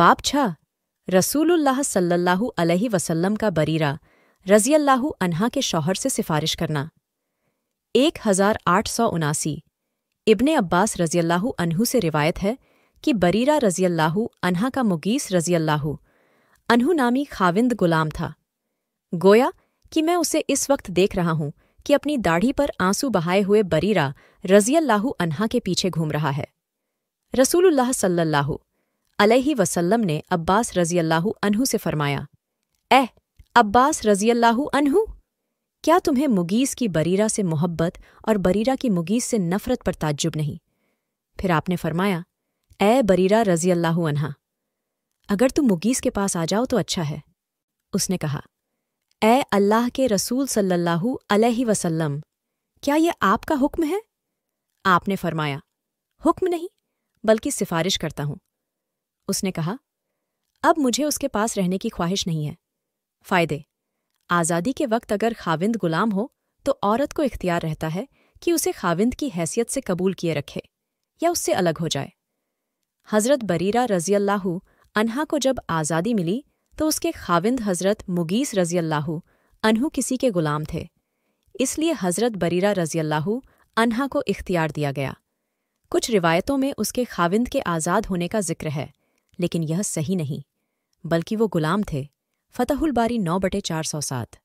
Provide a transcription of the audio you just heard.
बाप छा रसूलुल्लाह सल्लल्लाहु अलैहि वसल्लम का बरीरा रजी अल्लाह अनहा के शौहर से सिफारिश करना एक हजार आठ सौ उनासी इब्ने अब्बास रजी अल्लाह से रिवायत है कि बरीरा रजी अल्लाह अनहा का मुगीस रजी अल्लाह नामी खाविंद गुलाम था गोया कि मैं उसे इस वक्त देख रहा हूं कि अपनी दाढ़ी पर आंसू बहाए हुए बरीरा रजी अल्लाह अनहा के पीछे घूम रहा है रसूलुल्लाह सल्लल्लाहु अलैहि वसल्लम ने अब्बास रजी अल्लाह अनहु से फरमाया एह अब्बास रजी अल्लाह अनहु क्या तुम्हें मुगीस की बरीरा से मोहब्बत और बरीरा की मुगीस से नफ़रत पर ताज्जुब नहीं फिर आपने फरमाया ए बरीरा रजी अल्लाह अनहा अगर तुम मुगीस के पास आ जाओ तो अच्छा है उसने कहा ए अल्लाह के रसूल सल्लल्लाहु अलैहि वसल्लम क्या यह आपका हुक्म है आपने फरमाया हुक्म नहीं बल्कि सिफारिश करता हूँ उसने कहा अब मुझे उसके पास रहने की ख्वाहिश नहीं है फ़ायदे आज़ादी के वक्त अगर खाविंद गुलाम हो तो औरत को इख्तियार रहता है कि उसे खाविंद की हैसियत से कबूल किए रखे या उससे अलग हो जाए हज़रत बरीरा रजी अनहा को जब आज़ादी मिली तो उसके खाविंद हज़रत मुगीस रजी अनहू किसी के गुलाम थे इसलिए हज़रत बरीरा रजी अनहा को इख्तियार दिया गया कुछ रिवायतों में उसके खाविंद के आज़ाद होने का जिक्र है लेकिन यह सही नहीं बल्कि वो गुलाम थे फतहुल बारी नौ बटे चार सौ सात